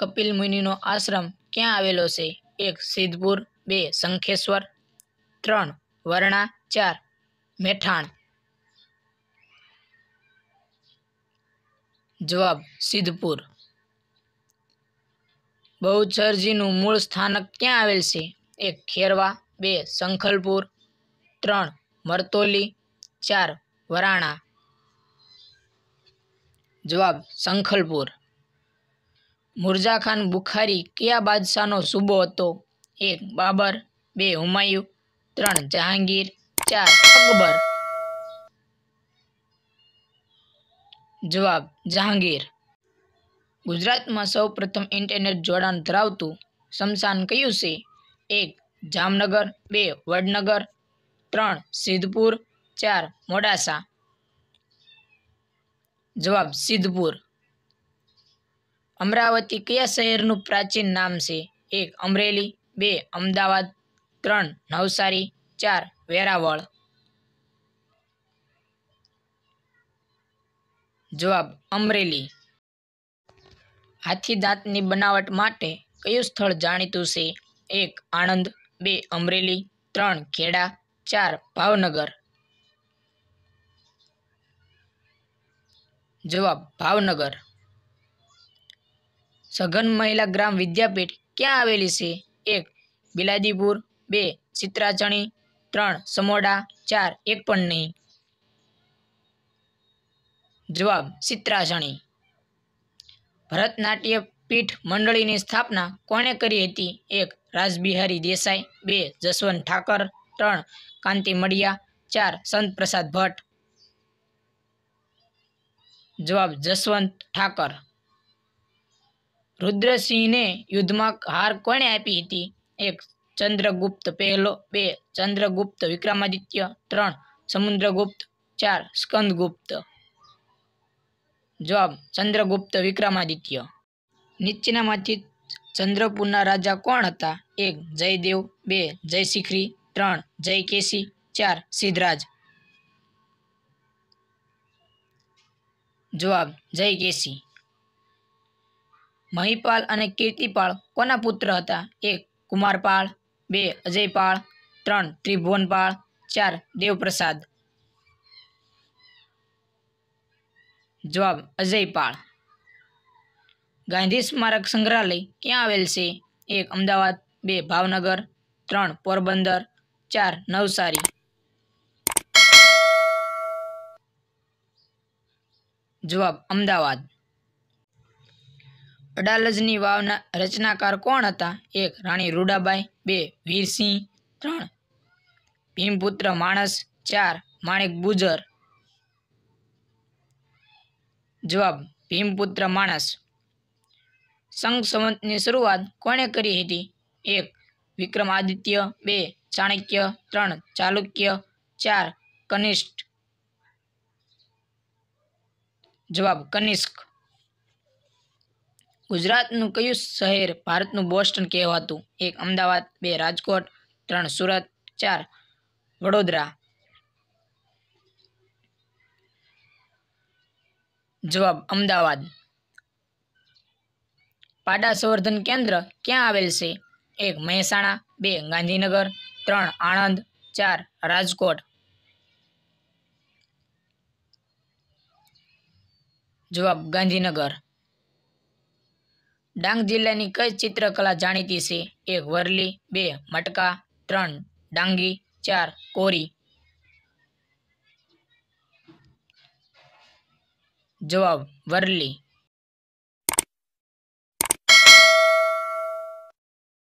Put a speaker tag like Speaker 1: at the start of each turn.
Speaker 1: કપિલ મુનિનો આશ્રમ ક્યાં આવેલો છે એક સિદ્ધપુર બે શંખેશ્વર ત્રણ વરણા ચાર મેઠાણ જવાબ સિદ્ધપુર બહુચરજીનું મૂળ સ્થાનક ક્યાં આવેલ છે એક ખેરવા બે શંખલપુર ત્રણ મરતોલી ચાર વરાણા જવાબ શંખલપુર મુરઝાખાન બુખારી કયા બાદશાહનો સૂબો હતો એક બાબર બે હુમાયુ ત્રણ જહાંગીર ચાર અકબર જવાબ જહાંગીર ગુજરાતમાં સૌ પ્રથમ ઇન્ટરનેટ જોડાણ ધરાવતું શમશાન કયું છે એક જામનગર બે વડનગર ત્રણ સિદ્ધપુર ચાર મોડાસા જવાબ સિદ્ધપુર અમરાવતી કયા શહેરનું પ્રાચીન નામ છે એક અમરેલી બે અમદાવાદ ત્રણ નવસારી ચાર વેરાવળ જવાબ અમરેલી હાથી દાંતની બનાવટ માટે કયું સ્થળ જાણીતું છે એક આણંદ બે અમરેલી ત્રણ ખેડા ચાર ભાવનગર જવાબ ભાવનગર સઘન મહિલા ગ્રામ વિદ્યાપીઠ ક્યાં આવેલી છે એક બિલાદીપુર બે ચિત્રાચણી ત્રણ સમોડા ચાર એક પણ નહીં જવાબ ચિત્રાચણી ભરતનાટ્ય પીઠ મંડળીની સ્થાપના કોણે કરી હતી એક રાજબિહારી દેસાઈ બે જસવંત ઠાકર ત્રણ કાંતિ મડિયા ચાર સંત પ્રસાદ ભટ્ટ જવાબ જસવંત ઠાકર રુદ્રસિંહને યુદ્ધમાં હાર કોણે આપી હતી એક ચંદ્રગુપ્ત પહેલો બે ચંદ્રગુપ્ત વિક્રમાદિત્ય ત્રણ સમુદ્રગુપ્ત ચાર સ્કંદગુપ્ત જવાબ ચંદ્રગુપ્ત વિક્રમાદિત્ય નીચેનામાંથી ચંદ્રપુરના રાજા કોણ હતા એક જયદેવ બે જય જયશિખરી ત્રણ જય જયકેશી ચાર સિદ્ધરાજ જવાબ જય જયકેશી મહિપાલ અને કીર્તિપાળ કોના પુત્ર હતા એક કુમારપાળ બે અજયપાળ ત્રણ ત્રિભુવનપાળ ચાર દેવપ્રસાદ જવાબ અજયપાળ ગાંધી સ્મારક સંગ્રહાલય ક્યાં આવેલ છે એક અમદાવાદ બે ભાવનગર ત્રણ પોરબંદર ચાર નવસારી જવાબ અમદાવાદ અડાલજની વાવના રચનાકાર કોણ હતા એક રાણી રૂડાબાઈ બે વીરસિંહ ત્રણ ભીમપુત્ર માણસ ચાર માણેક બુજર જવાબ ભીમપુત્ર માણસ સંઘ સંવંતની શરૂઆત કોણે કરી હતી એક વિક્રમાદિત્ય બે ચાણક્ય ત્રણ ચાલુક્ય ચાર કનિષ્ઠ જવાબ કનિષ્ક ગુજરાતનું કયું શહેર ભારતનું બોસ્ટન કહેવાતું એક અમદાવાદ બે રાજકોટ ત્રણ સુરત ચાર વડોદરા જવાબ અમદાવાદ પાડા સંવર્ધન કેન્દ્ર ક્યાં આવેલ છે એક મહેસાણા બે ગાંધીનગર ત્રણ આણંદ ચાર રાજકોટ જવાબ ગાંધીનગર ડાંગ જિલ્લાની કઈ ચિત્રકલા જાણીતી છે એક વરલી બે મટકા ત્રણ ડાંગી ચાર કોરી જવાબ વરલી